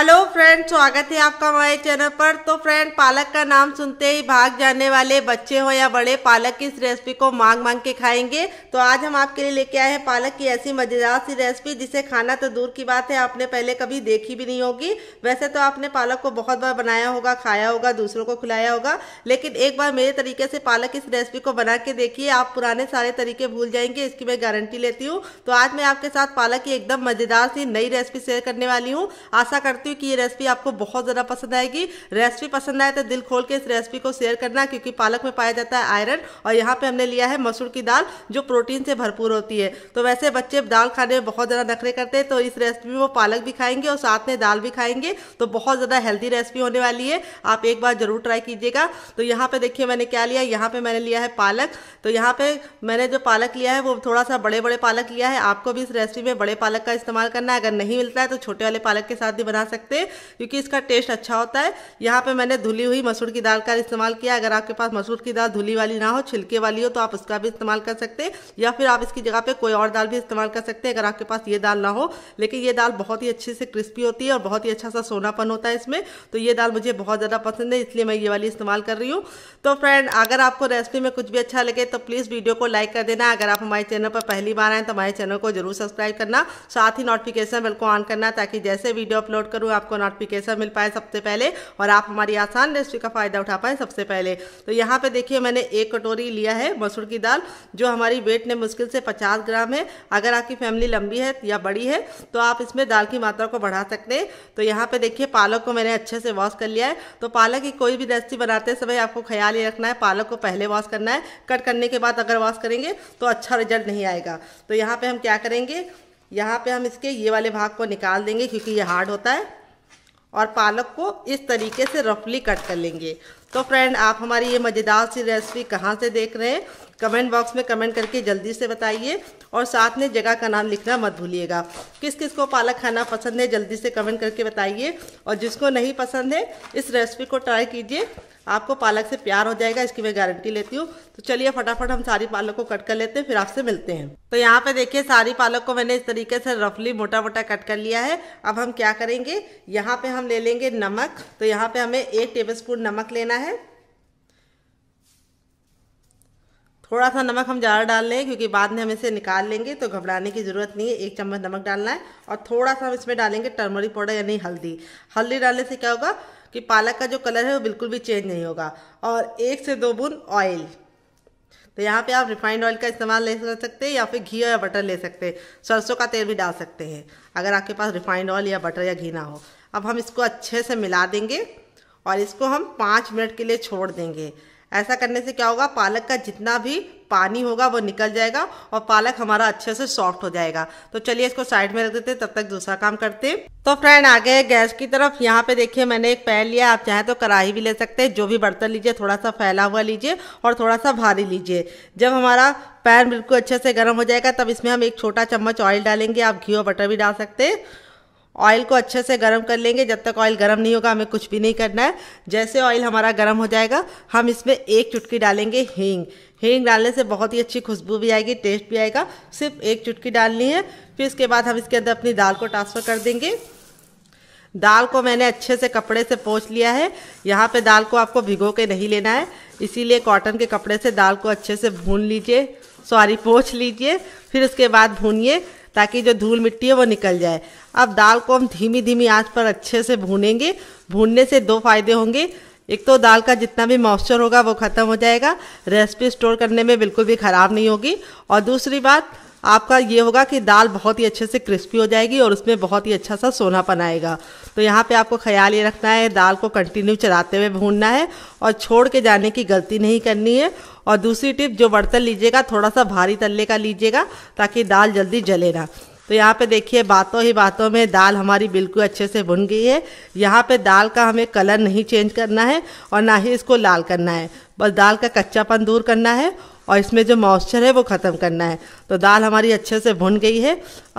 Hello friend स्वागत है आपका हमारे चैनल पर तो फ्रेंड पालक का नाम सुनते ही भाग जाने वाले बच्चे हो या बड़े पालक की इस रेसिपी को मांग मांग के खाएंगे तो आज हम आपके लिए लेके आए हैं पालक की ऐसी मज़ेदार सी रेसिपी जिसे खाना तो दूर की बात है आपने पहले कभी देखी भी नहीं होगी वैसे तो आपने पालक को बहुत बार बनाया होगा खाया होगा दूसरों को खिलाया होगा लेकिन एक बार मेरे तरीके से पालक इस रेसिपी को बना के देखिए आप पुराने सारे तरीके भूल जाएंगे इसकी मैं गारंटी लेती हूँ तो आज मैं आपके साथ पालक की एकदम मज़ेदार सी नई रेसिपी शेयर करने वाली हूँ आशा करती हूँ कि ये रेसिपी आपको बहुत ज़्यादा पसंद आएगी रेसिपी पसंद आए तो दिल खोल के इस रेसिपी को शेयर करना क्योंकि पालक में पाया जाता है आयरन और यहाँ पर हमने लिया है मसूर की दाल जो प्रोटीन से भरपूर होती है तो वैसे बच्चे दाल खाने में बहुत ज़्यादा नखरे करते हैं तो इस रेसिपी में वो पालक भी खाएंगे और साथ में दाल भी खाएंगे तो बहुत ज़्यादा हेल्दी रेसिपी होने वाली है आप एक बार ज़रूर ट्राई कीजिएगा तो यहाँ पर देखिए मैंने क्या लिया यहाँ पर मैंने लिया है पालक तो यहाँ पर मैंने जो पालक लिया है वो थोड़ा सा बड़े बड़े पालक लिया है आपको भी इस रेसिपी में बड़े पालक का इस्तेमाल करना है अगर नहीं मिलता है तो छोटे वाले पालक के साथ भी बना सकते क्योंकि इसका टेस्ट अच्छा होता है यहाँ पर मैंने धुली हुई मसूर की दाल का इस्तेमाल किया अगर आपके पास मसूर की दाल धुली वाली ना हो छिलके वाली हो तो आप उसका भी इस्तेमाल कर सकते हैं या फिर आप इसकी जगह पर कोई और दाल भी इस्तेमाल कर सकते हैं अगर आपके पास ये दाल ना हो लेकिन ये दाल बहुत ही अच्छे से क्रिस्पी होती है और बहुत ही अच्छा सा सोनापन होता है इसमें तो ये दाल मुझे बहुत ज़्यादा पसंद है इसलिए मैं ये वाली इस्तेमाल कर रही हूँ तो फ्रेंड अगर आपको रेसिपी में कुछ भी अच्छा लगे तो प्लीज़ वीडियो को लाइक कर देना अगर आप हमारे चैनल पर पहली बार आए तो हमारे चैनल को जरूर सब्सक्राइब करना साथ ही नोटिफिकेशन बिल्कुल को ऑन करना ताकि जैसे वीडियो अपलोड करो करूँ आपको नोटिफिकेशन मिल पाए सबसे पहले और आप हमारी आसान रेसिपी का फ़ायदा उठा पाएँ सबसे पहले तो यहाँ पर देखिए मैंने एक कटोरी लिया है मसूर की दाल जो हमारी वेट ने मुश्किल से पचास ग्राम है अगर आपकी फैमिली लंबी है या बड़ी है तो आप इसमें दाल की मात्रा को बढ़ा सकते हैं तो यहाँ पर देखिए पालक को मैंने अच्छे से वॉश कर लिया है तो पालक की कोई भी रेसिपी बनाते समय आपको ख्याल ये रखना है पालक को पहले वॉश करना है कट करने के बाद अगर वॉश करेंगे तो अच्छा रिजल्ट नहीं आएगा तो यहाँ पे हम क्या करेंगे यहाँ पे हम इसके ये वाले भाग को निकाल देंगे क्योंकि ये हार्ड होता है और पालक को इस तरीके से रफली कट कर लेंगे तो फ्रेंड आप हमारी ये मज़ेदार सी रेसिपी कहाँ से देख रहे हैं कमेंट बॉक्स में कमेंट करके जल्दी से बताइए और साथ में जगह का नाम लिखना मत भूलिएगा किस किस को पालक खाना पसंद है जल्दी से कमेंट करके बताइए और जिसको नहीं पसंद है इस रेसिपी को ट्राई कीजिए आपको पालक से प्यार हो जाएगा इसकी मैं गारंटी लेती हूँ तो चलिए फटाफट हम सारी पालक को कट कर लेते हैं फिर आपसे मिलते हैं तो यहाँ पे देखिए सारी पालक को मैंने इस तरीके से रफली मोटा मोटा कट कर लिया है अब हम क्या करेंगे यहाँ पे हम ले लेंगे नमक तो यहाँ पे हमें एक टेबल नमक लेना है थोड़ा सा नमक हम ज़्यादा डाल लें क्योंकि बाद में हम इसे निकाल लेंगे तो घबराने की ज़रूरत नहीं है एक चम्मच नमक डालना है और थोड़ा सा हम इसमें डालेंगे टर्मरिक पाउडर यानी हल्दी हल्दी डालने से क्या होगा कि पालक का जो कलर है वो बिल्कुल भी चेंज नहीं होगा और एक से दो बूंद ऑयल तो यहाँ पे आप रिफाइंड ऑयल का इस्तेमाल ले सकते हैं या फिर घी या बटर ले सकते हैं सरसों का तेल भी डाल सकते हैं अगर आपके पास रिफाइंड ऑयल या बटर या घी ना हो अब हम इसको अच्छे से मिला देंगे और इसको हम पाँच मिनट के लिए छोड़ देंगे ऐसा करने से क्या होगा पालक का जितना भी पानी होगा वो निकल जाएगा और पालक हमारा अच्छे से सॉफ्ट हो जाएगा तो चलिए इसको साइड में रख देते तब तक दूसरा काम करते हैं तो फ्रेंड आ गए गैस की तरफ यहाँ पे देखिए मैंने एक पैन लिया आप चाहें तो कढ़ाई भी ले सकते हैं जो भी बर्तन लीजिए थोड़ा सा फैला हुआ लीजिए और थोड़ा सा भारी लीजिए जब हमारा पैन बिल्कुल अच्छे से गर्म हो जाएगा तब इसमें हम एक छोटा चम्मच ऑयल डालेंगे आप घी और बटर भी डाल सकते हैं ऑयल को अच्छे से गर्म कर लेंगे जब तक ऑयल गर्म नहीं होगा हमें कुछ भी नहीं करना है जैसे ऑयल हमारा गर्म हो जाएगा हम इसमें एक चुटकी डालेंगे हींग हींग डालने से बहुत ही अच्छी खुशबू भी आएगी टेस्ट भी आएगा सिर्फ एक चुटकी डालनी है फिर इसके बाद हम इसके अंदर अपनी दाल को ट्रांसफ़र कर देंगे दाल को मैंने अच्छे से कपड़े से पोछ लिया है यहाँ पे दाल को आपको भिगो के नहीं लेना है इसीलिए कॉटन के कपड़े से दाल को अच्छे से भून लीजिए सॉरी पोछ लीजिए फिर उसके बाद भूनिए ताकि जो धूल मिट्टी है वो निकल जाए अब दाल को हम धीमी धीमी आंच पर अच्छे से भूनेंगे भूनने से दो फायदे होंगे एक तो दाल का जितना भी मॉइस्चर होगा वो ख़त्म हो जाएगा रेसिपी स्टोर करने में बिल्कुल भी ख़राब नहीं होगी और दूसरी बात आपका ये होगा कि दाल बहुत ही अच्छे से क्रिस्पी हो जाएगी और उसमें बहुत ही अच्छा सा सोनापन आएगा तो यहाँ पे आपको ख्याल ये रखना है दाल को कंटिन्यू चलाते हुए भूनना है और छोड़ के जाने की गलती नहीं करनी है और दूसरी टिप जो बर्तन लीजिएगा थोड़ा सा भारी तल्ले का लीजिएगा ताकि दाल जल्दी जले ना तो यहाँ पे देखिए बातों ही बातों में दाल हमारी बिल्कुल अच्छे से भुन गई है यहाँ पे दाल का हमें कलर नहीं चेंज करना है और ना ही इसको लाल करना है बस दाल का कच्चापन दूर करना है और इसमें जो मॉइस्चर है वो ख़त्म करना है तो दाल हमारी अच्छे से भुन गई है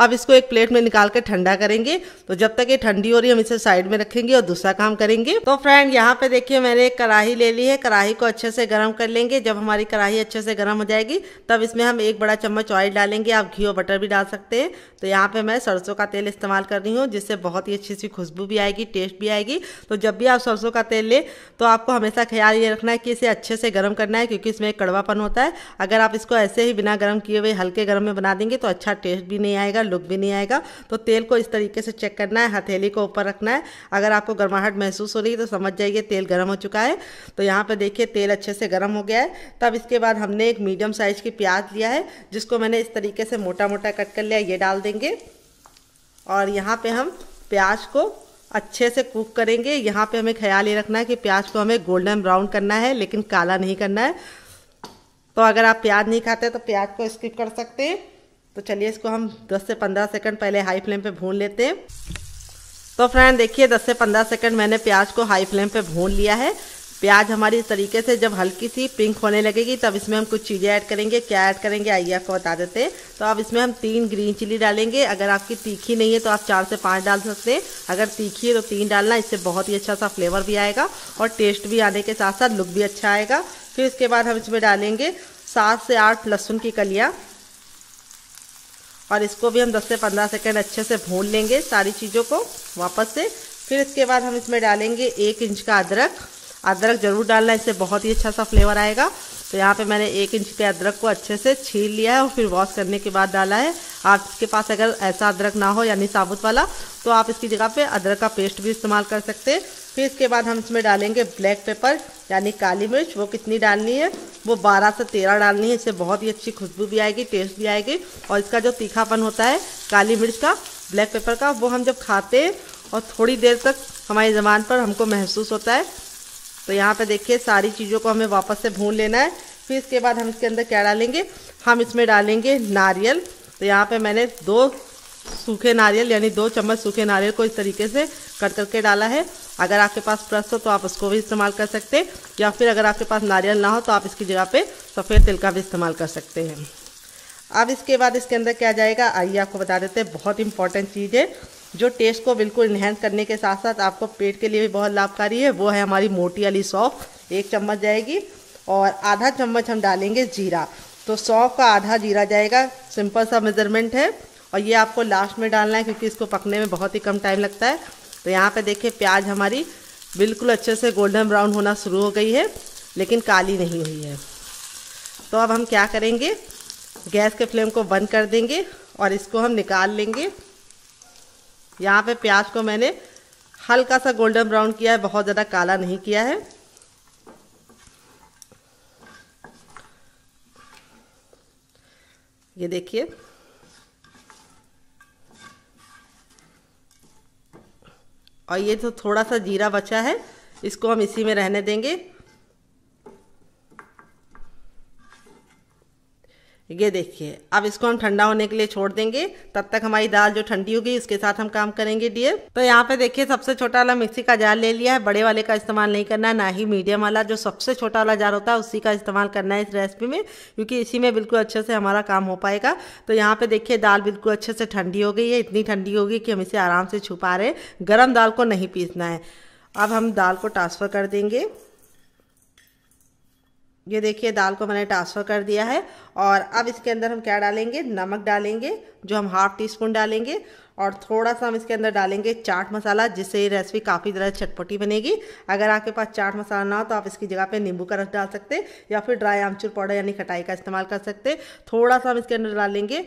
अब इसको एक प्लेट में निकाल कर ठंडा करेंगे तो जब तक ये ठंडी हो रही है हम इसे साइड में रखेंगे और दूसरा काम करेंगे तो फ्रेंड यहाँ पे देखिए मैंने एक कढ़ाई ले ली है कढ़ाई को अच्छे से गर्म कर लेंगे जब हमारी कढ़ाई अच्छे से गर्म हो जाएगी तब इसमें हम एक बड़ा चम्मच ऑयल डालेंगे आप घी और बटर भी डाल सकते हैं तो यहाँ पर मैं सरसों का तेल इस्तेमाल कर रही हूँ जिससे बहुत ही अच्छी सी खुशबू भी आएगी टेस्ट भी आएगी तो जब भी आप सरसों का तेल लें तो आपको हमेशा ख्याल ये रखना है कि इसे अच्छे से गर्म करना है क्योंकि इसमें एक कड़वापन होता है अगर आप इसको ऐसे ही बिना गर्म किए हुए हल्के गर्म में बना देंगे तो अच्छा टेस्ट भी नहीं आएगा लुक भी नहीं आएगा तो तेल को इस तरीके से चेक करना है हथेली को ऊपर रखना है अगर आपको गर्माहट महसूस हो रही है तो समझ जाइए तेल गर्म हो चुका है तो यहाँ पर देखिए तेल अच्छे से गर्म हो गया है तब इसके बाद हमने एक मीडियम साइज़ की प्याज लिया है जिसको मैंने इस तरीके से मोटा मोटा कट कर लिया ये डाल देंगे और यहाँ पे हम प्याज को अच्छे से कुक करेंगे यहाँ पे हमें ख्याल ये रखना है कि प्याज को हमें गोल्डन ब्राउन करना है लेकिन काला नहीं करना है तो अगर आप प्याज नहीं खाते तो प्याज को स्किप कर सकते हैं तो चलिए इसको हम 10 से 15 सेकंड पहले हाई फ्लेम पे भून लेते हैं तो फ्रेंड देखिए 10 से 15 सेकंड मैंने प्याज को हाई फ्लेम पे भून लिया है प्याज हमारी इस तरीके से जब हल्की सी पिंक होने लगेगी तब इसमें हम कुछ चीज़ें ऐड करेंगे क्या ऐड करेंगे आइए आपको बता देते हैं तो अब इसमें हम तीन ग्रीन चिली डालेंगे अगर आपकी तीखी नहीं है तो आप चार से पाँच डाल सकते हैं अगर तीखी है तो तीन डालना इससे बहुत ही अच्छा सा फ्लेवर भी आएगा और टेस्ट भी आने के साथ साथ लुक भी अच्छा आएगा फिर इसके बाद हम इसमें डालेंगे सात से आठ लहसुन की कलियाँ और इसको भी हम 10 से 15 सेकंड अच्छे से भून लेंगे सारी चीज़ों को वापस से फिर इसके बाद हम इसमें डालेंगे एक इंच का अदरक अदरक ज़रूर डालना इससे बहुत ही अच्छा सा फ्लेवर आएगा तो यहाँ पे मैंने एक इंच के अदरक को अच्छे से छील लिया है और फिर वॉश करने के बाद डाला है आपके पास अगर ऐसा अदरक ना हो यानी साबुत वाला तो आप इसकी जगह पे अदरक का पेस्ट भी इस्तेमाल कर सकते हैं फिर इसके बाद हम इसमें डालेंगे ब्लैक पेपर यानी काली मिर्च वो कितनी डालनी है वो 12 से 13 डालनी है इससे बहुत ही अच्छी खुशबू भी आएगी टेस्ट भी आएगी और इसका जो तीखापन होता है काली मिर्च का ब्लैक पेपर का वो हम जब खाते हैं और थोड़ी देर तक हमारी ज़बान पर हमको महसूस होता है तो यहाँ पर देखिए सारी चीज़ों को हमें वापस से भून लेना है फिर इसके बाद हम इसके अंदर क्या डालेंगे हम इसमें डालेंगे नारियल तो यहाँ पे मैंने दो सूखे नारियल यानी दो चम्मच सूखे नारियल को इस तरीके से कट करके डाला है अगर आपके पास प्रस हो तो आप उसको भी इस्तेमाल कर सकते हैं या फिर अगर आपके पास नारियल ना हो तो आप इसकी जगह पे सफ़ेद तिल का भी इस्तेमाल कर सकते हैं अब इसके बाद इसके अंदर क्या जाएगा आइए आपको बता देते हैं बहुत इंपॉर्टेंट चीज़ है जो टेस्ट को बिल्कुल इन्हेंस करने के साथ साथ आपको पेट के लिए भी बहुत लाभकारी है वो है हमारी मोटी वाली सौंफ एक चम्मच जाएगी और आधा चम्मच हम डालेंगे जीरा तो सौंफ का आधा जीरा जाएगा सिंपल सा मेज़रमेंट है और ये आपको लास्ट में डालना है क्योंकि इसको पकने में बहुत ही कम टाइम लगता है तो यहाँ पे देखिए प्याज हमारी बिल्कुल अच्छे से गोल्डन ब्राउन होना शुरू हो गई है लेकिन काली नहीं हुई है तो अब हम क्या करेंगे गैस के फ्लेम को बंद कर देंगे और इसको हम निकाल लेंगे यहाँ पे प्याज को मैंने हल्का सा गोल्डन ब्राउन किया है बहुत ज़्यादा काला नहीं किया है ये देखिए और ये तो थोड़ा सा जीरा बचा है इसको हम इसी में रहने देंगे ये देखिए अब इसको हम ठंडा होने के लिए छोड़ देंगे तब तक हमारी दाल जो ठंडी होगी उसके साथ हम काम करेंगे डियर तो यहाँ पे देखिए सबसे छोटा वाला मिक्सी का जार ले लिया है बड़े वाले का इस्तेमाल नहीं करना ना ही मीडियम वाला जो सबसे छोटा वाला जार होता है उसी का इस्तेमाल करना है इस रेसिपी में क्योंकि इसी में बिल्कुल अच्छे से हमारा काम हो पाएगा तो यहाँ पर देखिए दाल बिल्कुल अच्छे से ठंडी हो गई है इतनी ठंडी होगी कि हम इसे आराम से छुपा रहे गर्म दाल को नहीं पीसना है अब हम दाल को ट्रांसफ़र कर देंगे ये देखिए दाल को मैंने ट्रांसफ़र कर दिया है और अब इसके अंदर हम क्या डालेंगे नमक डालेंगे जो हम हाफ़ टी स्पून डालेंगे और थोड़ा सा हम इसके अंदर डालेंगे चाट मसाला जिससे ये रेसिपी काफ़ी ज़्यादा चटपटी बनेगी अगर आपके पास चाट मसाला ना हो तो आप इसकी जगह पे नींबू का रस डाल सकते या फिर ड्राई आमचूर पाउडर यानी खटाई का इस्तेमाल कर सकते थोड़ा सा हम इसके अंदर डालेंगे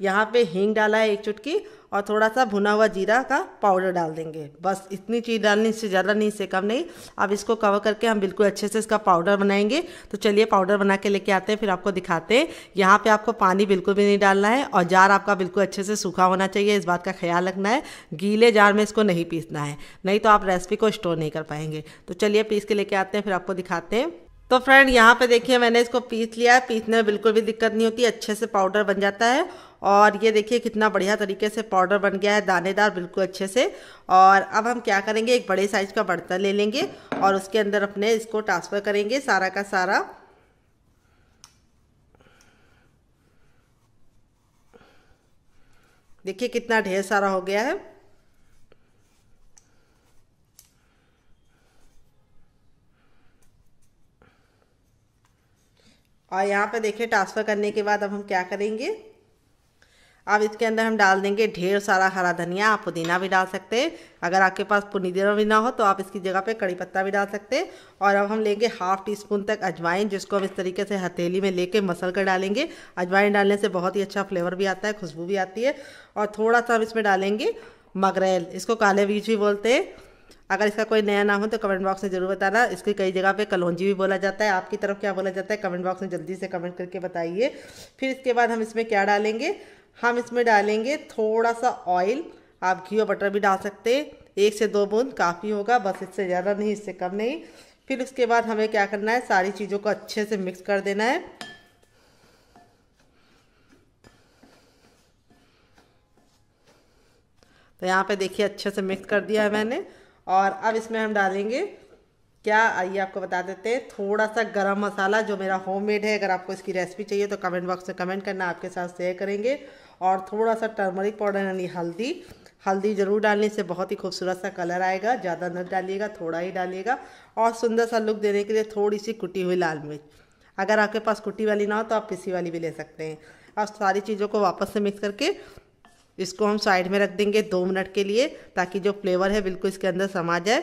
यहाँ पर हींग डाला है एक चुटकी और थोड़ा सा भुना हुआ जीरा का पाउडर डाल देंगे बस इतनी चीज़ डालनी इससे ज़्यादा नहीं इससे कम नहीं अब इसको कवर करके हम बिल्कुल अच्छे से इसका पाउडर बनाएंगे तो चलिए पाउडर बना के लेके आते हैं फिर आपको दिखाते हैं यहाँ पर आपको पानी बिल्कुल भी नहीं डालना है और जार आपका बिल्कुल अच्छे से सूखा होना चाहिए इस बात का ख्याल रखना है गीले जार में इसको नहीं पीसना है नहीं तो आप रेसिपी को स्टोर नहीं कर पाएंगे तो चलिए पीस के लेके आते हैं फिर आपको दिखाते हैं तो फ्रेंड यहाँ पे देखिए मैंने इसको पीस लिया है पीसने में बिल्कुल भी दिक्कत नहीं होती अच्छे से पाउडर बन जाता है और ये देखिए कितना बढ़िया तरीके से पाउडर बन गया है दानेदार बिल्कुल अच्छे से और अब हम क्या करेंगे एक बड़े साइज का बर्तन ले लेंगे और उसके अंदर अपने इसको ट्रांसफ़र करेंगे सारा का सारा देखिए कितना ढेर सारा हो गया है और यहाँ पर देखिए ट्रांसफ़र करने के बाद अब हम क्या करेंगे अब इसके अंदर हम डाल देंगे ढेर सारा हरा धनिया आप पुदीना भी डाल सकते हैं अगर आपके पास पुदीना भी ना हो तो आप इसकी जगह पे कड़ी पत्ता भी डाल सकते हैं और अब हम लेंगे हाफ टी स्पून तक अजवाइन जिसको हम इस तरीके से हथेली में लेके मसल कर डालेंगे अजवाइन डालने से बहुत ही अच्छा फ्लेवर भी आता है खुशबू भी आती है और थोड़ा सा हम इसमें डालेंगे मगरेल इसको काले बीज भी बोलते हैं अगर इसका कोई नया नाम हो तो कमेंट बॉक्स में जरूर बताना इसकी कई जगह पे कलौंजी भी बोला जाता है आपकी तरफ क्या बोला जाता है कमेंट बॉक्स में जल्दी से कमेंट करके बताइए फिर इसके बाद हम इसमें क्या डालेंगे हम इसमें डालेंगे थोड़ा सा ऑयल आप घी और बटर भी डाल सकते हैं एक से दो बूंद काफ़ी होगा बस इससे ज़्यादा नहीं इससे कम नहीं फिर उसके बाद हमें क्या करना है सारी चीज़ों को अच्छे से मिक्स कर देना है तो यहाँ पे देखिए अच्छे से मिक्स कर दिया है मैंने और अब इसमें हम डालेंगे क्या आइए आपको बता देते हैं थोड़ा सा गरम मसाला जो मेरा होममेड है अगर आपको इसकी रेसिपी चाहिए तो कमेंट बॉक्स में कमेंट करना आपके साथ शेयर करेंगे और थोड़ा सा टर्मरिक पाउडर यानी हल्दी हल्दी ज़रूर डालने से बहुत ही खूबसूरत सा कलर आएगा ज़्यादा न डालिएगा थोड़ा ही डालिएगा और सुंदर सा लुक देने के लिए थोड़ी सी कुटी हुई लाल मिर्च अगर आपके पास कुटी वाली ना हो तो आप पिसी वाली भी ले सकते हैं और सारी चीज़ों को वापस से मिक्स करके इसको हम साइड में रख देंगे दो मिनट के लिए ताकि जो फ्लेवर है बिल्कुल इसके अंदर समा जाए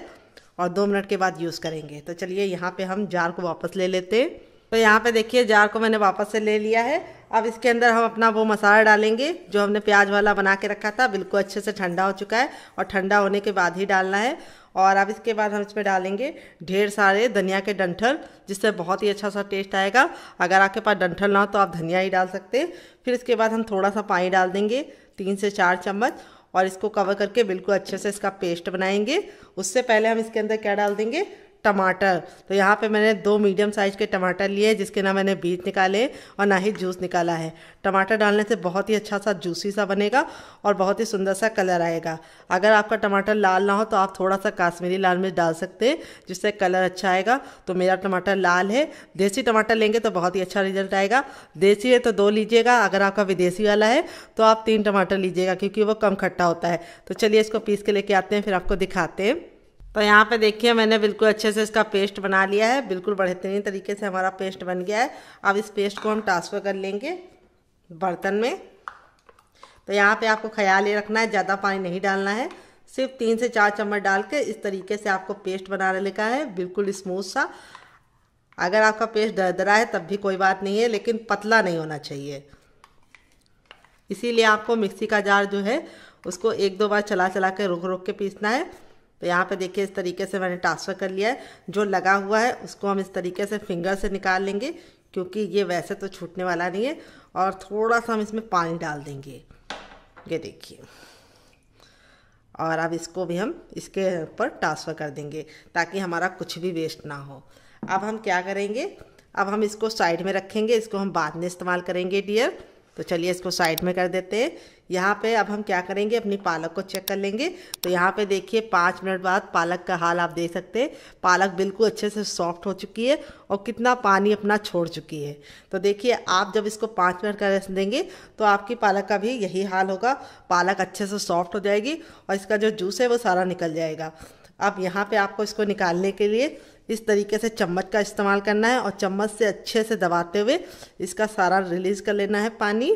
और दो मिनट के बाद यूज़ करेंगे तो चलिए यहाँ पे हम जार को वापस ले लेते हैं तो यहाँ पे देखिए जार को मैंने वापस से ले लिया है अब इसके अंदर हम अपना वो मसाला डालेंगे जो हमने प्याज वाला बना के रखा था बिल्कुल अच्छे से ठंडा हो चुका है और ठंडा होने के बाद ही डालना है और अब इसके बाद हम इसमें डालेंगे ढेर सारे धनिया के डंठल जिससे बहुत ही अच्छा सा टेस्ट आएगा अगर आपके पास डंठल ना हो तो आप धनिया ही डाल सकते हैं फिर इसके बाद हम थोड़ा सा पानी डाल देंगे तीन से चार चम्मच और इसको कवर करके बिल्कुल अच्छे से इसका पेस्ट बनाएंगे उससे पहले हम इसके अंदर क्या डाल देंगे टमाटर तो यहाँ पे मैंने दो मीडियम साइज़ के टमाटर लिए जिसके ना मैंने बीज निकाले और ना ही जूस निकाला है टमाटर डालने से बहुत ही अच्छा सा जूसी सा बनेगा और बहुत ही सुंदर सा कलर आएगा अगर आपका टमाटर लाल ना हो तो आप थोड़ा सा काश्मीरी लाल मिर्च डाल सकते हैं जिससे कलर अच्छा आएगा तो मेरा टमाटर लाल है देसी टमाटर लेंगे तो बहुत ही अच्छा रिजल्ट आएगा देसी है तो दो लीजिएगा अगर आपका विदेशी वाला है तो आप तीन टमाटर लीजिएगा क्योंकि वो कम खट्टा होता है तो चलिए इसको पीस के लेके आते हैं फिर आपको दिखाते हैं तो यहाँ पे देखिए मैंने बिल्कुल अच्छे से इसका पेस्ट बना लिया है बिल्कुल बेहतरीन तरीके से हमारा पेस्ट बन गया है अब इस पेस्ट को हम ट्रांसफ़र कर लेंगे बर्तन में तो यहाँ पे आपको ख्याल ये रखना है ज़्यादा पानी नहीं डालना है सिर्फ तीन से चार चम्मच डाल के इस तरीके से आपको पेस्ट बनाने लिखा है बिल्कुल स्मूथ सा अगर आपका पेस्ट दरदरा है तब भी कोई बात नहीं है लेकिन पतला नहीं होना चाहिए इसीलिए आपको मिक्सी का जार जो है उसको एक दो बार चला चला के रुक रुक के पीसना है तो यहाँ पे देखिए इस तरीके से मैंने ट्रांसफ़र कर लिया है जो लगा हुआ है उसको हम इस तरीके से फिंगर से निकाल लेंगे क्योंकि ये वैसे तो छूटने वाला नहीं है और थोड़ा सा हम इसमें पानी डाल देंगे ये देखिए और अब इसको भी हम इसके ऊपर ट्रांसफ़र कर देंगे ताकि हमारा कुछ भी वेस्ट ना हो अब हम क्या करेंगे अब हम इसको साइड में रखेंगे इसको हम बाद में इस्तेमाल करेंगे डियर तो चलिए इसको साइड में कर देते हैं यहाँ पे अब हम क्या करेंगे अपनी पालक को चेक कर लेंगे तो यहाँ पे देखिए पाँच मिनट बाद पालक का हाल आप देख सकते हैं पालक बिल्कुल अच्छे से सॉफ्ट हो चुकी है और कितना पानी अपना छोड़ चुकी है तो देखिए आप जब इसको पाँच मिनट का रेस्ट देंगे तो आपकी पालक का भी यही हाल होगा पालक अच्छे से सॉफ्ट हो जाएगी और इसका जो जूस है वो सारा निकल जाएगा अब यहाँ पे आपको इसको निकालने के लिए इस तरीके से चम्मच का इस्तेमाल करना है और चम्मच से अच्छे से दबाते हुए इसका सारा रिलीज़ कर लेना है पानी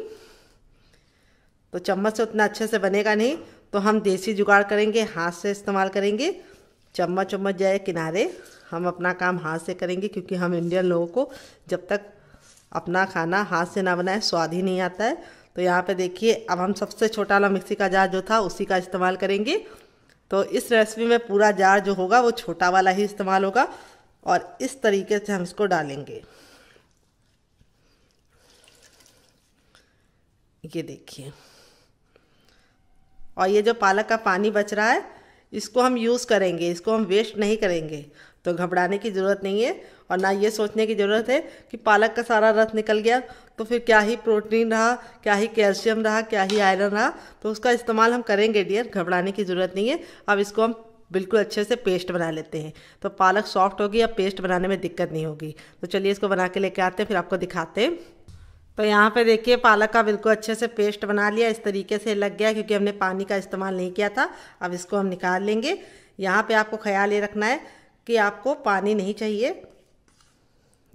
तो चम्मच से उतना अच्छे से बनेगा नहीं तो हम देसी जुगाड़ करेंगे हाथ से इस्तेमाल करेंगे चम्मच उम्मच जाए किनारे हम अपना काम हाथ से करेंगे क्योंकि हम इंडियन लोगों को जब तक अपना खाना हाथ से ना बनाए स्वाद ही नहीं आता है तो यहाँ पे देखिए अब हम सबसे छोटा वाला मिक्सी का जार जो था उसी का इस्तेमाल करेंगे तो इस रेसिपी में पूरा जार जो होगा वो छोटा वाला ही इस्तेमाल होगा और इस तरीके से हम इसको डालेंगे ये देखिए और ये जो पालक का पानी बच रहा है इसको हम यूज़ करेंगे इसको हम वेस्ट नहीं करेंगे तो घबराने की ज़रूरत नहीं है और ना ये सोचने की ज़रूरत है कि पालक का सारा रस निकल गया तो फिर क्या ही प्रोटीन रहा क्या ही कैल्शियम रहा क्या ही आयरन रहा तो उसका इस्तेमाल हम करेंगे डियर घबराने की ज़रूरत नहीं है अब इसको हम बिल्कुल अच्छे से पेस्ट बना लेते हैं तो पालक सॉफ्ट होगी अब पेस्ट बनाने में दिक्कत नहीं होगी तो चलिए इसको बना के लेके आते हैं फिर आपको दिखाते हैं तो यहाँ पे देखिए पालक का बिल्कुल अच्छे से पेस्ट बना लिया इस तरीके से लग गया क्योंकि हमने पानी का इस्तेमाल नहीं किया था अब इसको हम निकाल लेंगे यहाँ पे आपको ख्याल ये रखना है कि आपको पानी नहीं चाहिए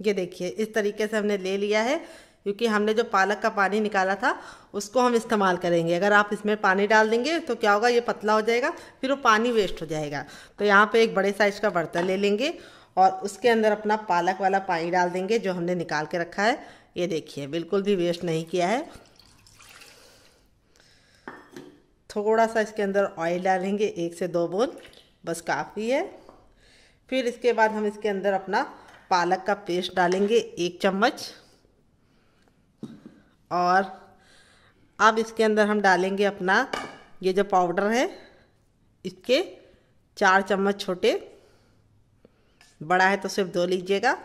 ये देखिए इस तरीके से हमने ले लिया है क्योंकि हमने जो पालक का पानी निकाला था उसको हम इस्तेमाल करेंगे अगर आप इसमें पानी डाल देंगे तो क्या होगा ये पतला हो जाएगा फिर वो पानी वेस्ट हो जाएगा तो यहाँ पे एक बड़े साइज का बर्तन ले लेंगे और उसके अंदर अपना पालक वाला पानी डाल देंगे जो हमने निकाल के रखा है ये देखिए बिल्कुल भी वेस्ट नहीं किया है थोड़ा सा इसके अंदर ऑयल डालेंगे एक से दो बूंद बस काफ़ी है फिर इसके बाद हम इसके अंदर अपना पालक का पेस्ट डालेंगे एक चम्मच और अब इसके अंदर हम डालेंगे अपना ये जो पाउडर है इसके चार चम्मच छोटे बड़ा है तो सिर्फ दो लीजिएगा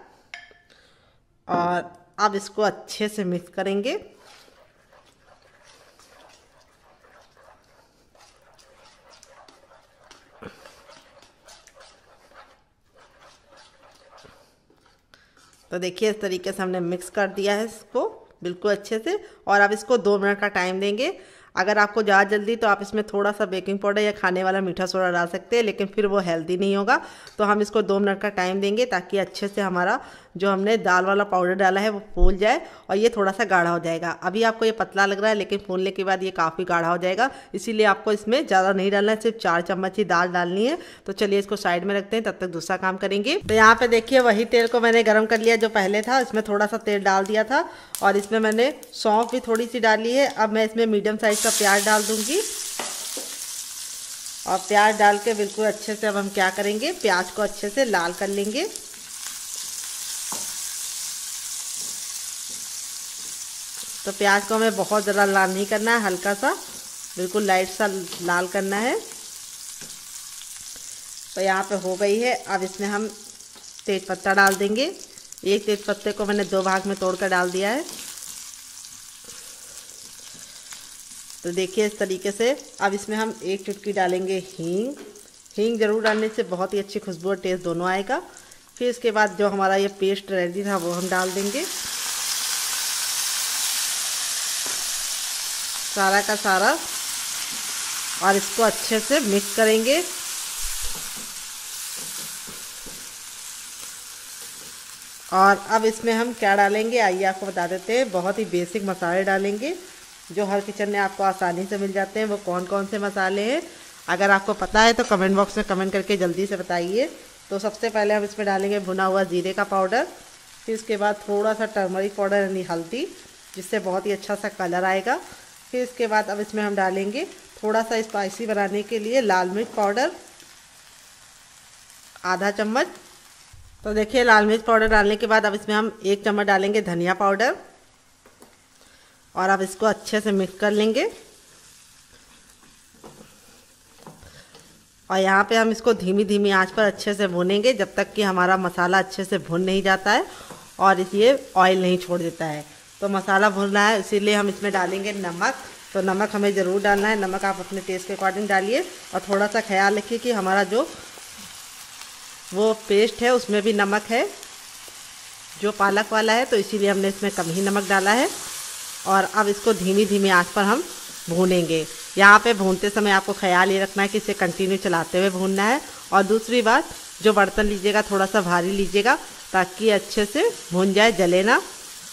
और अब इसको अच्छे से मिक्स करेंगे तो देखिए इस तरीके से हमने मिक्स कर दिया है इसको बिल्कुल अच्छे से और अब इसको दो मिनट का टाइम देंगे अगर आपको ज़्यादा जल्दी तो आप इसमें थोड़ा सा बेकिंग पाउडर या खाने वाला मीठा सोडा डाल सकते हैं लेकिन फिर वो हेल्दी नहीं होगा तो हम इसको दो मिनट का टाइम देंगे ताकि अच्छे से हमारा जो हमने दाल वाला पाउडर डाला है वो फूल जाए और ये थोड़ा सा गाढ़ा हो जाएगा अभी आपको ये पतला लग रहा है लेकिन फूलने के बाद ये काफ़ी गाढ़ा हो जाएगा इसीलिए आपको इसमें ज़्यादा नहीं डालना है सिर्फ चार चम्मच ही दाल डालनी है तो चलिए इसको साइड में रखते हैं तब तक दूसरा काम करेंगे तो यहाँ पर देखिए वही तेल को मैंने गर्म कर लिया जो पहले था इसमें थोड़ा सा तेल डाल दिया था और इसमें मैंने सौंफ भी थोड़ी सी डाली है अब मैं इसमें मीडियम साइज़ का का प्याज डाल दूंगी और प्याज डाल के बिल्कुल अच्छे से अब हम क्या करेंगे प्याज को अच्छे से लाल कर लेंगे तो प्याज को हमें बहुत ज़्यादा लाल नहीं करना है हल्का सा बिल्कुल लाइट सा लाल करना है तो यहाँ पे हो गई है अब इसमें हम तेज पत्ता डाल देंगे एक तेज पत्ते को मैंने दो भाग में तोड़ कर डाल दिया है तो देखिए इस तरीके से अब इसमें हम एक चुटकी डालेंगे हींग हींग ज़रूर डालने से बहुत ही अच्छी खुशबू और टेस्ट दोनों आएगा फिर इसके बाद जो हमारा ये पेस्ट रेडी था वो हम डाल देंगे सारा का सारा और इसको अच्छे से मिक्स करेंगे और अब इसमें हम क्या डालेंगे आइए आपको बता देते हैं बहुत ही बेसिक मसाले डालेंगे जो हर किचन में आपको आसानी से मिल जाते हैं वो कौन कौन से मसाले हैं अगर आपको पता है तो कमेंट बॉक्स में कमेंट करके जल्दी से बताइए तो सबसे पहले हम इसमें डालेंगे भुना हुआ जीरे का पाउडर फिर इसके बाद थोड़ा सा टर्मरिक पाउडर यानी हल्दी जिससे बहुत ही अच्छा सा कलर आएगा फिर इसके बाद अब इसमें हम डालेंगे थोड़ा सा स्पाइसी बनाने के लिए लाल मिर्च पाउडर आधा चम्मच तो देखिए लाल मिर्च पाउडर डालने के बाद अब इसमें हम एक चम्मच डालेंगे धनिया पाउडर और अब इसको अच्छे से मिक्स कर लेंगे और यहाँ पे हम इसको धीमी धीमी आंच पर अच्छे से भूनेंगे जब तक कि हमारा मसाला अच्छे से भुन नहीं जाता है और ये ऑयल नहीं छोड़ देता है तो मसाला भुनना है इसीलिए हम इसमें डालेंगे नमक तो नमक हमें ज़रूर डालना है नमक आप अपने टेस्ट के अकॉर्डिंग डालिए और थोड़ा सा ख्याल रखिए कि हमारा जो वो पेस्ट है उसमें भी नमक है जो पालक वाला है तो इसीलिए हमने इसमें कम ही नमक डाला है और अब इसको धीमी धीमी आंच पर हम भूनेंगे यहाँ पे भूनते समय आपको ख्याल ये रखना है कि इसे कंटिन्यू चलाते हुए भूनना है और दूसरी बात जो बर्तन लीजिएगा थोड़ा सा भारी लीजिएगा ताकि अच्छे से भून जाए जले ना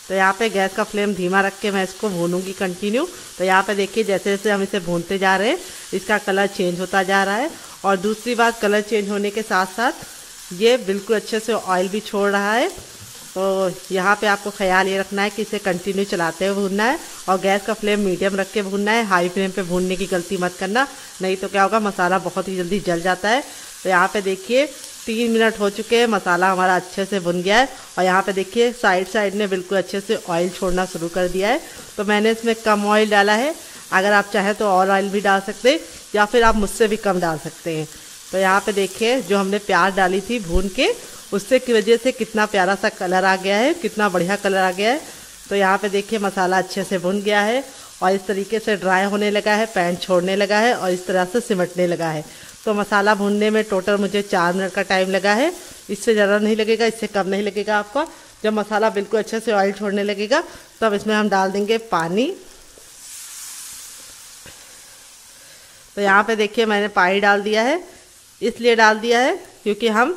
तो यहाँ पे गैस का फ्लेम धीमा रख के मैं इसको भूनूंगी कंटिन्यू तो यहाँ पे देखिए जैसे जैसे हम इसे भूनते जा रहे हैं इसका कलर चेंज होता जा रहा है और दूसरी बात कलर चेंज होने के साथ साथ ये बिल्कुल अच्छे से ऑयल भी छोड़ रहा है तो यहाँ पे आपको ख्याल ये रखना है कि इसे कंटिन्यू चलाते हुए भूनना है और गैस का फ्लेम मीडियम रख के भूनना है हाई फ्लेम पे भूनने की गलती मत करना नहीं तो क्या होगा मसाला बहुत ही जल्दी जल जाता है तो यहाँ पे देखिए तीन मिनट हो चुके हैं मसाला हमारा अच्छे से भुन गया है और यहाँ पे देखिए साइड साइड ने बिल्कुल अच्छे से ऑयल छोड़ना शुरू कर दिया है तो मैंने इसमें कम ऑयल डाला है अगर आप चाहें तो और ऑयल भी डाल सकते हैं या फिर आप मुझसे भी कम डाल सकते हैं तो यहाँ पे देखिए जो हमने प्याज डाली थी भून के उससे की वजह से कितना प्यारा सा कलर आ गया है कितना बढ़िया कलर आ गया है तो यहाँ पे देखिए मसाला अच्छे से भुन गया है और इस तरीके से ड्राई होने लगा है पैन छोड़ने लगा है और इस तरह से सिमटने लगा है तो मसाला भूनने में टोटल मुझे चार मिनट का टाइम लगा है इससे ज़्यादा नहीं लगेगा इससे कम नहीं लगेगा आपका जब मसाला बिल्कुल अच्छे से ऑयल छोड़ने लगेगा तब इसमें हम डाल देंगे पानी तो यहाँ पे देखिए मैंने पानी डाल दिया है इसलिए डाल दिया है क्योंकि हम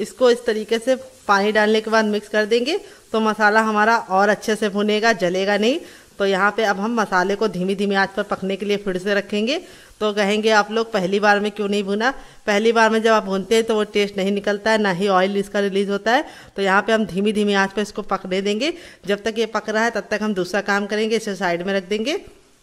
इसको इस तरीके से पानी डालने के बाद मिक्स कर देंगे तो मसाला हमारा और अच्छे से भुनेगा जलेगा नहीं तो यहाँ पे अब हम मसाले को धीमी धीमी आंच पर पकने के लिए फिर से रखेंगे तो कहेंगे आप लोग पहली बार में क्यों नहीं भुना पहली बार में जब आप भूनते हैं तो वो टेस्ट नहीं निकलता है ना ही ऑयल इसका रिलीज होता है तो यहाँ पे हम धीमी धीमी आंच पर इसको पकने देंगे जब तक ये पक रहा है तब तक हम दूसरा काम करेंगे इसे साइड में रख देंगे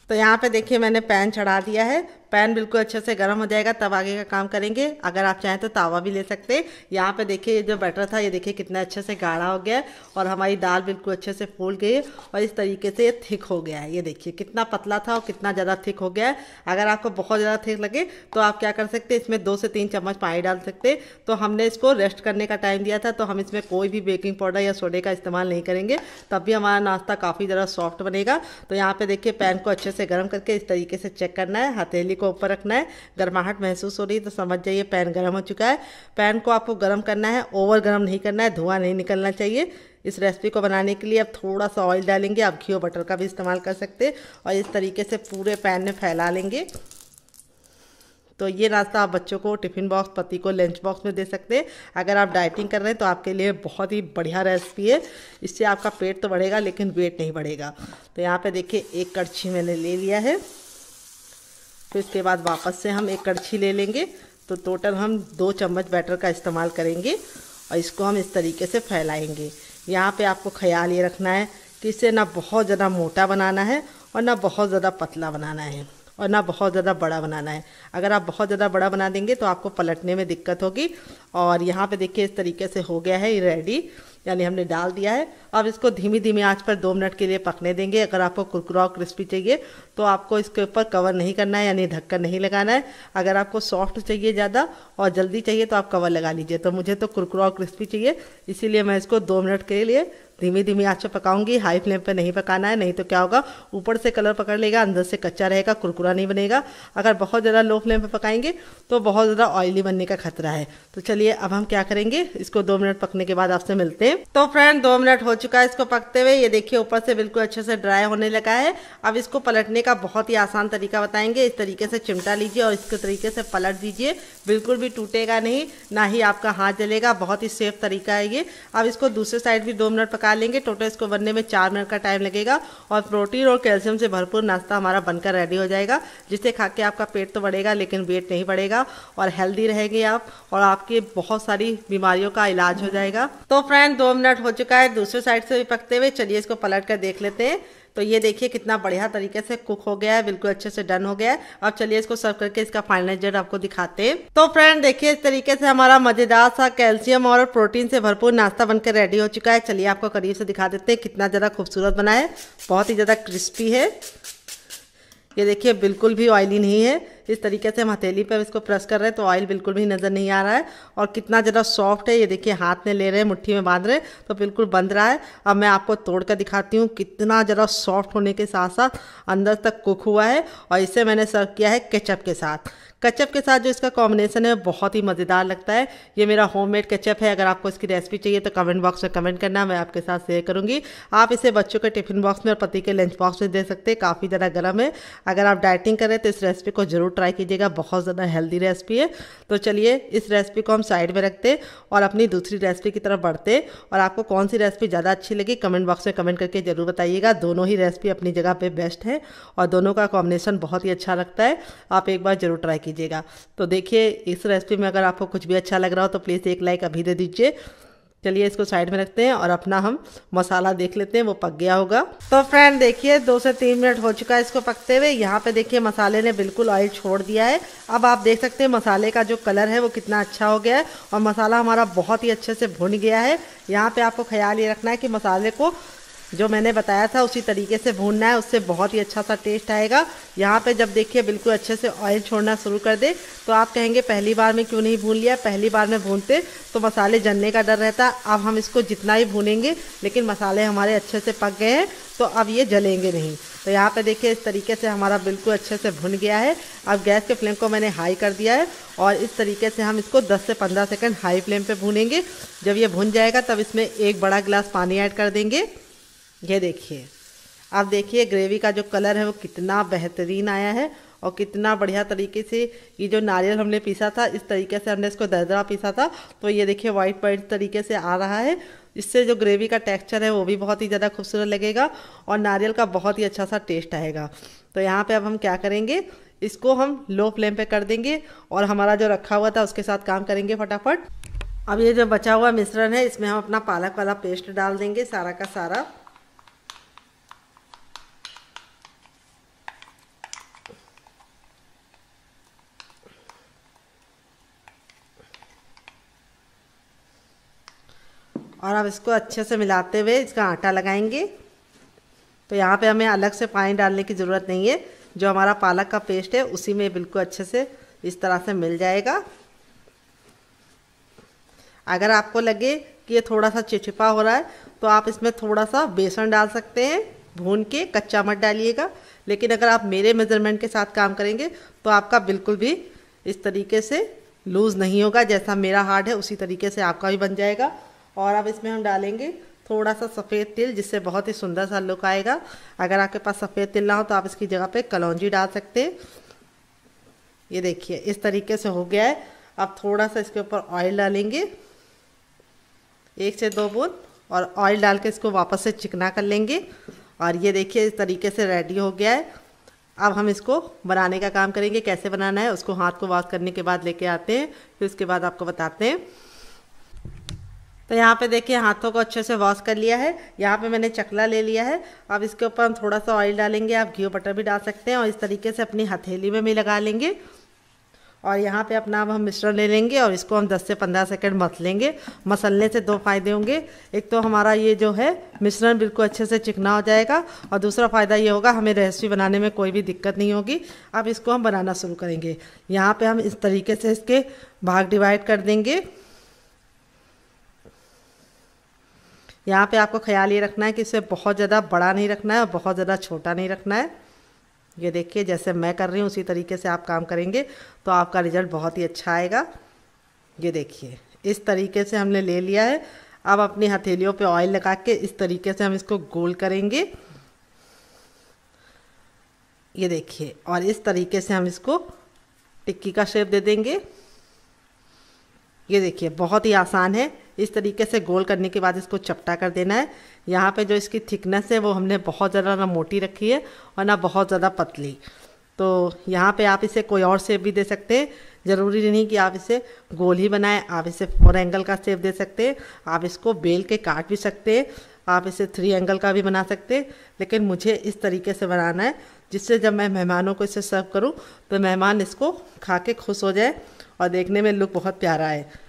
तो यहाँ पर देखिए मैंने पैन चढ़ा दिया है पैन बिल्कुल अच्छे से गर्म हो जाएगा तब आगे का काम करेंगे अगर आप चाहें तो तावा भी ले सकते हैं यहाँ पे देखिए ये जो बैटर था ये देखिए कितना अच्छे से गाढ़ा हो गया और हमारी दाल बिल्कुल अच्छे से फूल गई और इस तरीके से ये थिक हो गया है ये देखिए कितना पतला था और कितना ज़्यादा थिक हो गया है अगर आपको बहुत ज़्यादा थिक लगे तो आप क्या कर सकते हैं इसमें दो से तीन चम्मच पानी डाल सकते तो हमने इसको रेस्ट करने का टाइम दिया था तो हम इसमें कोई भी बेकिंग पाउडर या सोडे का इस्तेमाल नहीं करेंगे तब भी हमारा नाश्ता काफ़ी ज़्यादा सॉफ्ट बनेगा तो यहाँ पर देखिए पैन को अच्छे से गर्म करके इस तरीके से चेक करना है हथेली को ऊपर रखना है गर्माहट महसूस हो रही है तो समझ जाइए पैन गर्म हो चुका है पैन को आपको गर्म करना है ओवर गर्म नहीं करना है धुआं नहीं निकलना चाहिए इस रेसिपी को बनाने के लिए आप थोड़ा सा ऑयल डालेंगे आप घी और बटर का भी इस्तेमाल कर सकते हैं और इस तरीके से पूरे पैन में फैला लेंगे तो ये नाश्ता आप बच्चों को टिफ़िन बॉक्स पति को लंच बॉक्स में दे सकते हैं अगर आप डाइटिंग कर रहे हैं तो आपके लिए बहुत ही बढ़िया रेसिपी है इससे आपका पेट तो बढ़ेगा लेकिन वेट नहीं बढ़ेगा तो यहाँ पे देखिए एक कड़छी मैंने ले लिया है फिर इसके बाद वापस से हम एक कड़छी ले लेंगे तो टोटल हम दो चम्मच बैटर का इस्तेमाल करेंगे और इसको हम इस तरीके से फैलाएंगे यहाँ पे आपको ख्याल ये रखना है कि इसे ना बहुत ज़्यादा मोटा बनाना है और ना बहुत ज़्यादा पतला बनाना है और ना बहुत ज़्यादा बड़ा बनाना है अगर आप बहुत ज़्यादा बड़ा बना देंगे तो आपको पलटने में दिक्कत होगी और यहाँ पे देखिए इस तरीके से हो गया है ये रेडी यानी हमने डाल दिया है अब इसको धीमी धीमी आंच पर दो मिनट के लिए पकने देंगे अगर आपको कुरकुरा और क्रिस्पी चाहिए तो आपको इसके ऊपर कवर नहीं करना है यानी ढक्कन नहीं लगाना है अगर आपको सॉफ्ट चाहिए ज़्यादा और जल्दी चाहिए तो आप कवर लगा लीजिए तो मुझे तो कुरकुरा और क्रिस्पी चाहिए इसीलिए मैं इसको दो मिनट के लिए धीमी धीमी आँच पर पकाऊंगी हाई फ्लेम पर नहीं पकाना है नहीं तो क्या होगा ऊपर से कलर पकड़ लेगा अंदर से कच्चा रहेगा कुरकुरा नहीं बनेगा अगर बहुत ज़्यादा लो फ्लेम पर पकाएंगे तो बहुत ज़्यादा ऑयली बनने का खतरा है तो चलिए अब हम क्या करेंगे इसको दो मिनट पकने के बाद आपसे मिलते हैं तो फ्रेंड दो मिनट हो चुका है इसको पकते हुए ये देखिए ऊपर से बिल्कुल अच्छे से ड्राई होने लगा है अब इसको पलटने का बहुत ही आसान तरीका बताएंगे इस तरीके से चिमटा लीजिए और इसके तरीके से पलट दीजिए बिल्कुल भी टूटेगा नहीं ना ही आपका हाथ जलेगा बहुत ही सेफ तरीका है ये अब इसको दूसरे साइड भी दो मिनट पका लेंगे टोटल इसको बनने में चार मिनट का टाइम लगेगा और प्रोटीन और कैल्शियम से भरपूर नाश्ता हमारा बनकर रेडी हो जाएगा जिसे खा के आपका पेट तो बढ़ेगा लेकिन वेट नहीं बढ़ेगा और हेल्दी रहेंगे आप और आपके बहुत सारी बीमारियों का इलाज हो जाएगा तो फ्रेंड दो मिनट हो चुका है दूसरे साइड से भी पकते हुए चलिए इसको पलट कर देख लेते हैं तो ये देखिए कितना बढ़िया तरीके से कुक हो गया है बिल्कुल अच्छे से डन हो गया है अब चलिए इसको सर्व करके इसका फाइनल रिजल्ट आपको दिखाते हैं तो फ्रेंड देखिए इस तरीके से हमारा मजेदार सा कैल्शियम और प्रोटीन से भरपूर नाश्ता बनकर रेडी हो चुका है चलिए आपको करीब से दिखा देते हैं कितना ज़्यादा खूबसूरत बना है बहुत ही ज़्यादा क्रिस्पी है ये देखिए बिल्कुल भी ऑयली नहीं है इस तरीके से हम हथेली पर इसको प्रेस कर रहे हैं तो ऑयल बिल्कुल भी नज़र नहीं आ रहा है और कितना ज़रा सॉफ्ट है ये देखिए हाथ में ले रहे हैं मुट्ठी में बांध रहे हैं तो बिल्कुल बंद रहा है अब मैं आपको तोड़ कर दिखाती हूँ कितना ज़रा सॉफ्ट होने के साथ साथ अंदर तक कुक हुआ है और इसे मैंने सर्व किया है केचप के साथ कचप के साथ जो इसका कॉम्बिनेशन है बहुत ही मज़ेदार लगता है ये मेरा होममेड कचअप है अगर आपको इसकी रेसिपी चाहिए तो कमेंट बॉक्स में कमेंट करना मैं आपके साथ शेयर करूँगी आप इसे बच्चों के टिफिन बॉक्स में और पति के लंच बॉक्स में दे सकते हैं काफ़ी ज़्यादा गर्म है अगर आप डाइटिंग करें तो इस रेसिपी को ज़रूर ट्राई कीजिएगा बहुत ज़्यादा हेल्दी रेसिपी है तो चलिए इस रेसिपी को हम साइड में रखते और अपनी दूसरी रेसिपी की तरफ बढ़ते और आपको कौन सी रेसिपी ज़्यादा अच्छी लगी कमेंट बॉक्स में कमेंट करके ज़रूर बताइएगा दोनों ही रेसिपी अपनी जगह पर बेस्ट है और दोनों का कॉम्बिनेशन बहुत ही अच्छा लगता है आप एक बार ज़रूर ट्राई कीजिएगा तो देखिए इस रेसिपी में अगर आपको कुछ भी अच्छा लग रहा हो तो प्लीज़ एक लाइक अभी दे दीजिए चलिए इसको साइड में रखते हैं और अपना हम मसाला देख लेते हैं वो पक गया होगा तो फ्रेंड देखिए दो से तीन मिनट हो चुका है इसको पकते हुए यहाँ पे देखिए मसाले ने बिल्कुल ऑयल छोड़ दिया है अब आप देख सकते हैं मसाले का जो कलर है वो कितना अच्छा हो गया है और मसाला हमारा बहुत ही अच्छे से भुन गया है यहाँ पे आपको ख्याल ये रखना है कि मसाले को जो मैंने बताया था उसी तरीके से भूनना है उससे बहुत ही अच्छा सा टेस्ट आएगा यहाँ पे जब देखिए बिल्कुल अच्छे से ऑयल छोड़ना शुरू कर दे तो आप कहेंगे पहली बार में क्यों नहीं भून लिया पहली बार में भूनते तो मसाले जलने का डर रहता अब हम इसको जितना ही भूनेंगे लेकिन मसाले हमारे अच्छे से पक गए हैं तो अब ये जलेंगे नहीं तो यहाँ पर देखिए इस तरीके से हमारा बिल्कुल अच्छे से भुन गया है अब गैस के फ्लेम को मैंने हाई कर दिया है और इस तरीके से हम इसको 10 से 15 सेकंड हाई फ्लेम पे भूनेंगे जब ये भुन जाएगा तब इसमें एक बड़ा गिलास पानी ऐड कर देंगे ये देखिए आप देखिए ग्रेवी का जो कलर है वो कितना बेहतरीन आया है और कितना बढ़िया तरीके से ये जो नारियल हमने पीसा था इस तरीके से हमने इसको दरदरा पीसा था तो ये देखिए वाइट वाइट तरीके से आ रहा है इससे जो ग्रेवी का टेक्सचर है वो भी बहुत ही ज़्यादा खूबसूरत लगेगा और नारियल का बहुत ही अच्छा सा टेस्ट आएगा तो यहाँ पे अब हम क्या करेंगे इसको हम लो फ्लेम पे कर देंगे और हमारा जो रखा हुआ था उसके साथ काम करेंगे फटाफट अब ये जो बचा हुआ मिश्रण है इसमें हम अपना पालक वाला पेस्ट डाल देंगे सारा का सारा और अब इसको अच्छे से मिलाते हुए इसका आटा लगाएंगे तो यहाँ पे हमें अलग से पानी डालने की ज़रूरत नहीं है जो हमारा पालक का पेस्ट है उसी में बिल्कुल अच्छे से इस तरह से मिल जाएगा अगर आपको लगे कि ये थोड़ा सा चिपचिपा हो रहा है तो आप इसमें थोड़ा सा बेसन डाल सकते हैं भून के कच्चा मट डालिएगा लेकिन अगर आप मेरे मेज़रमेंट के साथ काम करेंगे तो आपका बिल्कुल भी इस तरीके से लूज़ नहीं होगा जैसा मेरा हार्ड है उसी तरीके से आपका भी बन जाएगा और अब इसमें हम डालेंगे थोड़ा सा सफ़ेद तिल जिससे बहुत ही सुंदर सा लुक आएगा अगर आपके पास सफ़ेद तिल ना हो तो आप इसकी जगह पे कलौजी डाल सकते हैं ये देखिए इस तरीके से हो गया है अब थोड़ा सा इसके ऊपर ऑयल डालेंगे एक से दो बूंद और ऑयल डाल के इसको वापस से चिकना कर लेंगे और ये देखिए इस तरीके से रेडी हो गया है अब हम इसको बनाने का काम करेंगे कैसे बनाना है उसको हाथ को वॉश करने के बाद लेके आते हैं फिर उसके बाद आपको बताते हैं तो यहाँ पे देखिए हाथों को अच्छे से वॉश कर लिया है यहाँ पे मैंने चकला ले लिया है अब इसके ऊपर हम थोड़ा सा ऑयल डालेंगे आप घी बटर भी डाल सकते हैं और इस तरीके से अपनी हथेली में भी लगा लेंगे और यहाँ पे अपना अब हम मिश्रण ले लेंगे और इसको हम 10 से 15 सेकंड मस लेंगे मसलने से दो फायदे होंगे एक तो हमारा ये जो है मिश्रण बिल्कुल अच्छे से चिकना हो जाएगा और दूसरा फ़ायदा ये होगा हमें रेसिपी बनाने में कोई भी दिक्कत नहीं होगी अब इसको हम बनाना शुरू करेंगे यहाँ पर हम इस तरीके से इसके भाग डिवाइड कर देंगे यहाँ पे आपको ख्याल ये रखना है कि इसे बहुत ज़्यादा बड़ा नहीं रखना है और बहुत ज़्यादा छोटा नहीं रखना है ये देखिए जैसे मैं कर रही हूँ उसी तरीके से आप काम करेंगे तो आपका रिजल्ट बहुत ही अच्छा आएगा ये देखिए इस तरीके से हमने ले लिया है अब अपनी हथेलियों पे ऑयल लगा के इस तरीके से हम इसको गोल करेंगे ये देखिए और इस तरीके से हम इसको टिक्की का शेप दे देंगे ये देखिए बहुत ही आसान है इस तरीके से गोल करने के बाद इसको चपटा कर देना है यहाँ पे जो इसकी थिकनेस है वो हमने बहुत ज़्यादा ना मोटी रखी है और ना बहुत ज़्यादा पतली तो यहाँ पे आप इसे कोई और सेप भी दे सकते हैं ज़रूरी नहीं कि आप इसे गोल ही बनाएं आप इसे फोर एंगल का सेप दे सकते हैं आप इसको बेल के काट भी सकते हैं आप इसे थ्री एंगल का भी बना सकते हैं लेकिन मुझे इस तरीके से बनाना है जिससे जब मैं मेहमानों को इसे सर्व करूँ तो मेहमान इसको खा के खुश हो जाए और देखने में लुक बहुत प्यारा है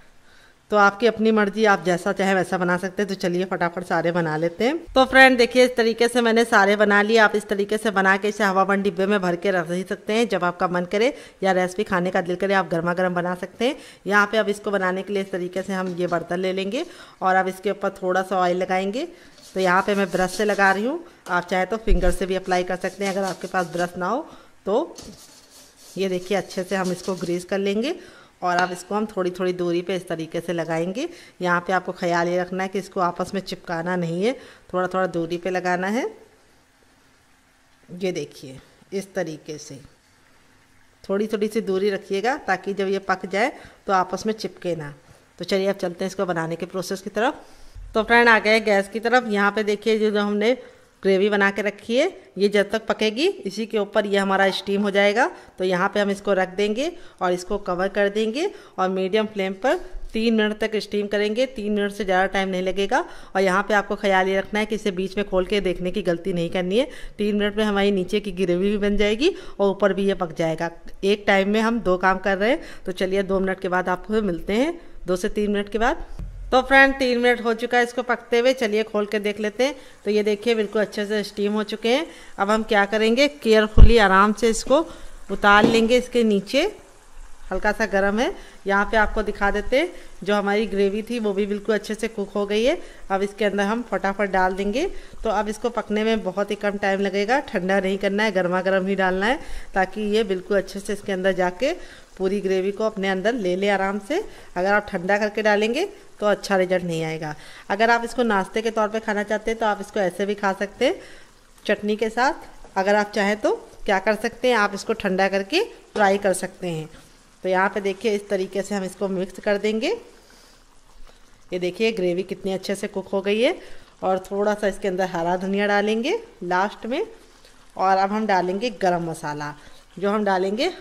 तो आपकी अपनी मर्जी आप जैसा चाहे वैसा बना सकते हैं तो चलिए फटाफट सारे बना लेते हैं तो फ्रेंड देखिए इस तरीके से मैंने सारे बना लिए आप इस तरीके से बना के इसे हवा बन डिब्बे में भर के रख ही सकते हैं जब आपका मन करे या रेसिपी खाने का दिल करे आप गर्मा गर्म बना सकते हैं यहाँ पे अब इसको बनाने के लिए इस तरीके से हम ये बर्तन ले लेंगे और अब इसके ऊपर थोड़ा सा ऑयल लगाएंगे तो यहाँ पर मैं ब्रश से लगा रही हूँ आप चाहे तो फिंगर से भी अप्लाई कर सकते हैं अगर आपके पास ब्रश ना हो तो ये देखिए अच्छे से हम इसको ग्रीस कर लेंगे और अब इसको हम थोड़ी थोड़ी दूरी पे इस तरीके से लगाएंगे यहाँ पे आपको ख्याल ये रखना है कि इसको आपस में चिपकाना नहीं है थोड़ा थोड़ा दूरी पे लगाना है ये देखिए इस तरीके से थोड़ी थोड़ी सी दूरी रखिएगा ताकि जब ये पक जाए तो आपस में चिपके ना तो चलिए अब चलते हैं इसको बनाने के प्रोसेस की तरफ तो फ्रेंड आ गए गैस की तरफ यहाँ पर देखिए जो हमने গ্রেভি বানা কে রাখিয়ে এই জব তাক পকেগি ইসী কে ওপর ইয়া হামারা স্টিম হো জায়েগা তো ইয়াহা পে হাম ইসকো রাখ দেঙ্গে অর ইসকো কভার কর দেঙ্গে অর মিডিয়াম ফ্লেম পর 3 মিনিট তাক স্টিম করঙ্গে 3 মিনিট সে জাদা টাইম নেহি লগেগা অর ইয়াহা পে আপকো খেয়াল ইয়ে রাখনা হ্যায় কি ইসকে बीच মে খোল কে দেখনে কি গালতি নেহি করনি হ্যায় 3 মিনিট মে হামারি নিচে কি গ্রেভি ভি বন জায়েগি অর ওপর ভি ইয়া پک জায়েগা এক টাইম মে হাম দো কাম কর রহে তো চলিয়ে 2 মিনিট কে বাদ আপকো মিলতে হ্যায় 2 সে 3 মিনিট কে বাদ तो फ्रेंड तीन मिनट हो चुका है इसको पकते हुए चलिए खोल के देख लेते हैं तो ये देखिए बिल्कुल अच्छे से स्टीम हो चुके हैं अब हम क्या करेंगे केयरफुली आराम से इसको उतार लेंगे इसके नीचे हल्का सा गर्म है यहाँ पे आपको दिखा देते जो हमारी ग्रेवी थी वो भी बिल्कुल अच्छे से कुक हो गई है अब इसके अंदर हम फटाफट डाल देंगे तो अब इसको पकने में बहुत ही कम टाइम लगेगा ठंडा नहीं करना है गर्मा गर्म ही डालना है ताकि ये बिल्कुल अच्छे से इसके अंदर जाके पूरी ग्रेवी को अपने अंदर ले ले आराम से अगर आप ठंडा करके डालेंगे तो अच्छा रिजल्ट नहीं आएगा अगर आप इसको नाश्ते के तौर पर खाना चाहते हैं तो आप इसको ऐसे भी खा सकते हैं चटनी के साथ अगर आप चाहें तो क्या कर सकते हैं आप इसको ठंडा करके फ्राई कर सकते हैं तो यहाँ पे देखिए इस तरीके से हम इसको मिक्स कर देंगे ये देखिए ग्रेवी कितनी अच्छे से कुक हो गई है और थोड़ा सा इसके अंदर हरा धनिया डालेंगे लास्ट में और अब हम डालेंगे गरम मसाला जो हम डालेंगे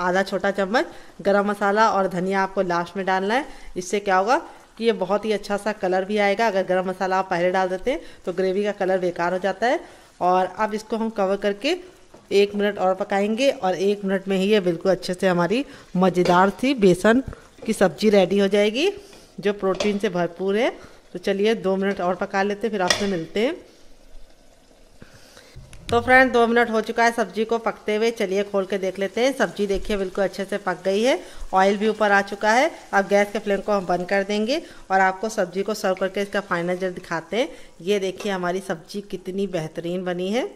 आधा छोटा चम्मच गरम मसाला और धनिया आपको लास्ट में डालना है इससे क्या होगा कि ये बहुत ही अच्छा सा कलर भी आएगा अगर गरम मसाला आप पहले डाल देते हैं तो ग्रेवी का कलर बेकार हो जाता है और अब इसको हम कवर करके एक मिनट और पकाएंगे और एक मिनट में ही ये बिल्कुल अच्छे से हमारी मज़ेदार सी बेसन की सब्जी रेडी हो जाएगी जो प्रोटीन से भरपूर है तो चलिए दो मिनट और पका लेते हैं फिर आपसे मिलते हैं तो फ्रेंड दो मिनट हो चुका है सब्जी को पकते हुए चलिए खोल के देख लेते हैं सब्जी देखिए बिल्कुल अच्छे से पक गई है ऑयल भी ऊपर आ चुका है अब गैस के फ्लेम को हम बंद कर देंगे और आपको सब्जी को सर्व करके इसका फाइनल जल दिखाते हैं ये देखिए हमारी सब्जी कितनी बेहतरीन बनी है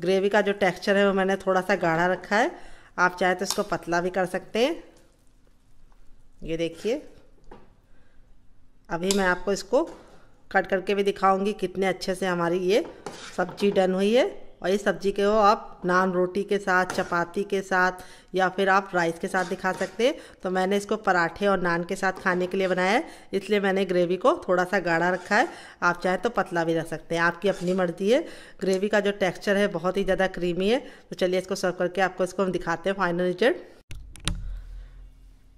ग्रेवी का जो टेक्सचर है वो मैंने थोड़ा सा गाढ़ा रखा है आप चाहे तो इसको पतला भी कर सकते हैं ये देखिए अभी मैं आपको इसको कट करके भी दिखाऊंगी कितने अच्छे से हमारी ये सब्जी डन हुई है और ये सब्जी के हो आप नान रोटी के साथ चपाती के साथ या फिर आप राइस के साथ दिखा सकते हैं तो मैंने इसको पराठे और नान के साथ खाने के लिए बनाया है इसलिए मैंने ग्रेवी को थोड़ा सा गाढ़ा रखा है आप चाहें तो पतला भी रख सकते हैं आपकी अपनी मर्जी है ग्रेवी का जो टेक्स्चर है बहुत ही ज़्यादा क्रीमी है तो चलिए इसको सर्व करके आपको इसको हम दिखाते हैं फाइनल रिजल्ट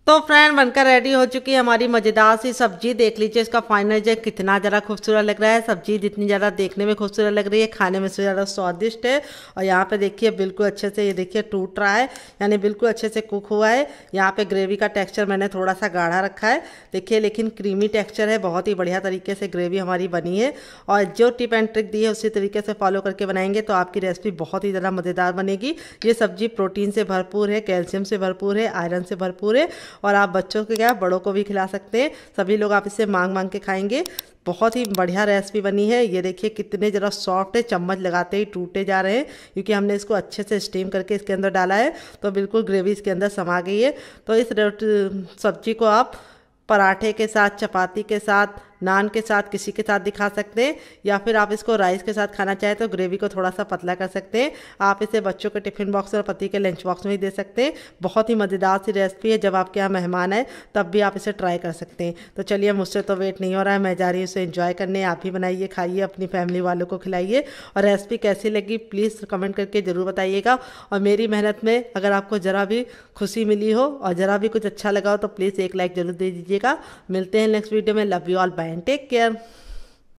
तो फ्रेंड बनकर रेडी हो चुकी है हमारी मज़ेदार सी सब्जी देख लीजिए इसका फाइनल जो कितना ज़्यादा खूबसूरत लग रहा है सब्जी जितनी ज़्यादा देखने में खूबसूरत लग रही है खाने में से ज़्यादा स्वादिष्ट है और यहाँ पे देखिए बिल्कुल अच्छे से ये देखिए टूट रहा है यानी बिल्कुल अच्छे से कुक हुआ है यहाँ पर ग्रेवी का टेक्स्चर मैंने थोड़ा सा गाढ़ा रखा है देखिए लेकिन क्रीमी टेक्स्चर है बहुत ही बढ़िया तरीके से ग्रेवी हमारी बनी है और जो टिप एंड ट्रिक दी है उसी तरीके से फॉलो करके बनाएंगे तो आपकी रेसिपी बहुत ही ज़्यादा मज़ेदार बनेगी ये सब्जी प्रोटीन से भरपूर है कैल्शियम से भरपूर है आयरन से भरपूर है और आप बच्चों को क्या बड़ों को भी खिला सकते हैं सभी लोग आप इसे मांग मांग के खाएंगे बहुत ही बढ़िया रेसिपी बनी है ये देखिए कितने ज़रा सॉफ्ट है चम्मच लगाते ही टूटे जा रहे हैं क्योंकि हमने इसको अच्छे से स्टीम करके इसके अंदर डाला है तो बिल्कुल ग्रेवी इसके अंदर समा गई है तो इस सब्जी को आप पराठे के साथ चपाती के साथ नान के साथ किसी के साथ दिखा सकते हैं या फिर आप इसको राइस के साथ खाना चाहें तो ग्रेवी को थोड़ा सा पतला कर सकते हैं आप इसे बच्चों के टिफिन बॉक्स और पति के लंच बॉक्स में ही दे सकते हैं बहुत ही मज़ेदार सी रेसिपी है जब आपके यहाँ मेहमान आए तब भी आप इसे ट्राई कर सकते हैं तो चलिए मुझसे तो वेट नहीं हो रहा है मैं जा रही हूँ इसे इन्जॉय करने आप ही बनाइए खाइए अपनी फैमिली वालों को खिलाइए और रेसिपी कैसी लगी प्लीज़ कमेंट करके ज़रूर बताइएगा और मेरी मेहनत में अगर आपको ज़रा भी खुशी मिली हो और ज़रा भी कुछ अच्छा लगा हो तो प्लीज़ एक लाइक ज़रूर दे दीजिएगा मिलते हैं नेक्स्ट वीडियो में love you all bye Bye and take care.